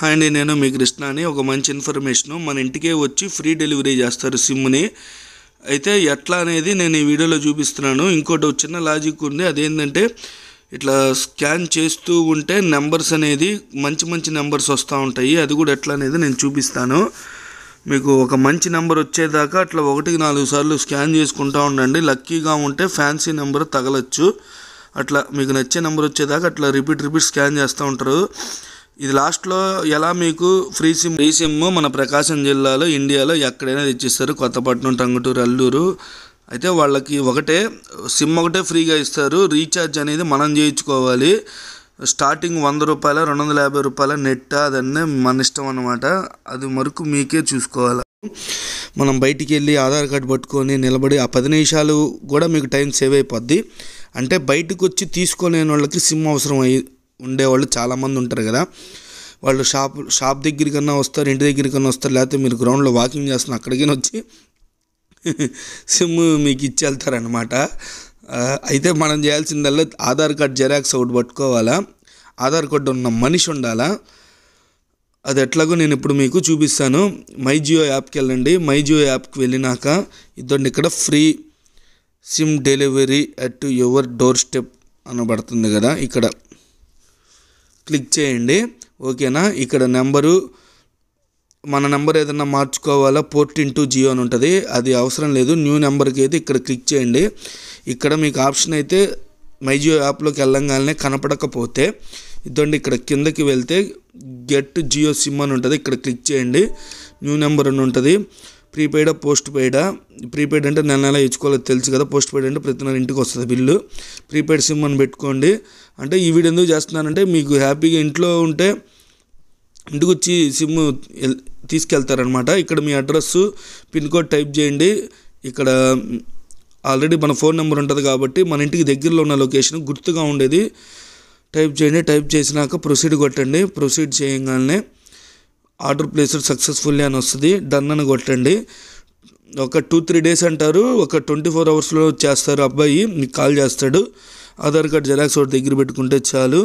hi అండి నేను మీ కృష్ణ అని ఒక మంచి ఇన్ఫర్మేషన్ మన ఇంటికే వచ్చి ఫ్రీ డెలివరీ చేస్తారు సిమ్ని అయితే ఎట్లా అనేది నేను ఈ వీడియోలో చూపిస్తున్నాను ఇంకోటి చిన్న లాజిక్ ఉంది అదేంటంటే ఇట్లా స్కాన్ చేస్తూ ఉంటే నెంబర్స్ అనేది మంచి మంచి నెంబర్స్ వస్తూ ఉంటాయి అది కూడా ఎట్లా అనేది నేను చూపిస్తాను మీకు ఒక మంచి నెంబర్ వచ్చేదాకా అట్లా ఒకటికి నాలుగు సార్లు స్కాన్ చేసుకుంటూ ఉండండి లక్కీగా ఉంటే ఫ్యాన్సీ నెంబర్ తగలచ్చు అట్లా మీకు నచ్చే నెంబర్ వచ్చేదాకా అట్లా రిపీట్ రిపీట్ స్కాన్ చేస్తూ ఉంటారు ఇది లాస్ట్లో ఎలా మీకు ఫ్రీ సిమ్ ఫ్రీ సిమ్ మన ప్రకాశం జిల్లాలో ఇండియాలో ఎక్కడైనా తెచ్చిస్తారు కొత్తపట్నం టంగుటూరు అల్లూరు అయితే వాళ్ళకి ఒకటే సిమ్ ఒకటే ఫ్రీగా ఇస్తారు రీఛార్జ్ అనేది మనం చేయించుకోవాలి స్టార్టింగ్ వంద రూపాయల రెండు వందల యాభై రూపాయల నెట్ అదన్నీ మన ఇష్టం అనమాట అది మరకు మీకే చూసుకోవాలి మనం బయటికి వెళ్ళి ఆధార్ కార్డు పట్టుకొని నిలబడి ఆ పది నిమిషాలు కూడా మీకు టైం సేవ్ అయిపోద్ది అంటే బయటకు వచ్చి తీసుకోలేని వాళ్ళకి సిమ్ అవసరం అయ్యి ఉండేవాళ్ళు చాలామంది ఉంటారు కదా వాళ్ళు షాప్ షాప్ దగ్గరికన్నా వస్తారు ఇంటి దగ్గరికన్నా వస్తారు లేకపోతే మీరు గ్రౌండ్లో వాకింగ్ చేస్తున్న అక్కడికి వచ్చి సిమ్ మీకు ఇచ్చి వెళ్తారనమాట అయితే మనం చేయాల్సిందల్లా ఆధార్ కార్డ్ జెరాక్స్ ఒకటి పట్టుకోవాలా ఆధార్ కార్డు ఉన్న మనిషి ఉండాలా అది ఎట్లాగో నేను ఇప్పుడు మీకు చూపిస్తాను మై జియో యాప్కి వెళ్ళండి మై జియో యాప్కి వెళ్ళినాక ఇదండి ఇక్కడ free SIM delivery at your doorstep అనబడుతుంది కదా ఇక్కడ క్లిక్ చేయండి ఓకేనా ఇక్కడ నెంబరు మన నెంబర్ ఏదైనా మార్చుకోవాలా పోర్ట్ ఇంటూ జియో అని ఉంటుంది అది అవసరం లేదు న్యూ నెంబర్కి అయితే ఇక్కడ క్లిక్ చేయండి ఇక్కడ మీకు ఆప్షన్ అయితే మై జియో యాప్లోకి వెళ్ళంగానే కనపడకపోతే ఇదండి ఇక్కడ కిందకి వెళ్తే గెట్ జియో సిమ్ అని ఉంటుంది ఇక్కడ క్లిక్ చేయండి న్యూ నెంబర్ అని ఉంటుంది ప్రీపెయిడా పోస్ట్ పెయిడా ప్రీపెయిడ్ అంటే నెల నెల ఇచ్చుకోవాలి తెలుసు కదా పోస్ట్ పెయిడ్ అంటే ప్రతి నెల ఇంటికి వస్తుంది బిల్లు ప్రీపెయిడ్ సిమ్ అని పెట్టుకోండి అంటే ఈ వీడియో ఎందుకు చేస్తున్నానంటే మీకు హ్యాపీగా ఇంట్లో ఉంటే ఇంటికి వచ్చి సిమ్ తీసుకెళ్తారనమాట ఇక్కడ మీ అడ్రస్ పిన్ కోడ్ టైప్ చేయండి ఇక్కడ ఆల్రెడీ మన ఫోన్ నెంబర్ ఉంటుంది కాబట్టి మన ఇంటికి దగ్గరలో ఉన్న లొకేషన్ గుర్తుగా ఉండేది టైప్ చేయండి టైప్ చేసినాక ప్రొసీడ్ కొట్టండి ప్రొసీడ్ చేయగానే ఆర్డర్ ప్లేస్డ్ సక్సెస్ఫుల్లీ అని వస్తుంది డన్ అని కొట్టండి ఒక టూ త్రీ డేస్ అంటారు ఒక ట్వంటీ ఫోర్ అవర్స్లో చేస్తారు అబ్బాయి మీకు కాల్ చేస్తాడు ఆధార్ కార్డ్ జెరాక్స్ ఒకటి దగ్గర పెట్టుకుంటే చాలు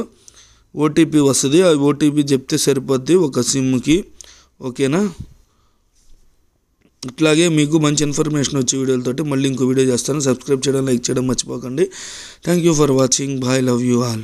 ఓటీపీ వస్తుంది ఆ ఓటీపీ చెప్తే సరిపోద్ది ఒక సిమ్కి ఓకేనా ఇట్లాగే మీకు మంచి ఇన్ఫర్మేషన్ వచ్చే వీడియోలతో మళ్ళీ ఇంకో వీడియో చేస్తాను సబ్స్క్రైబ్ చేయడం లైక్ చేయడం మర్చిపోకండి thank you for watching bye love you all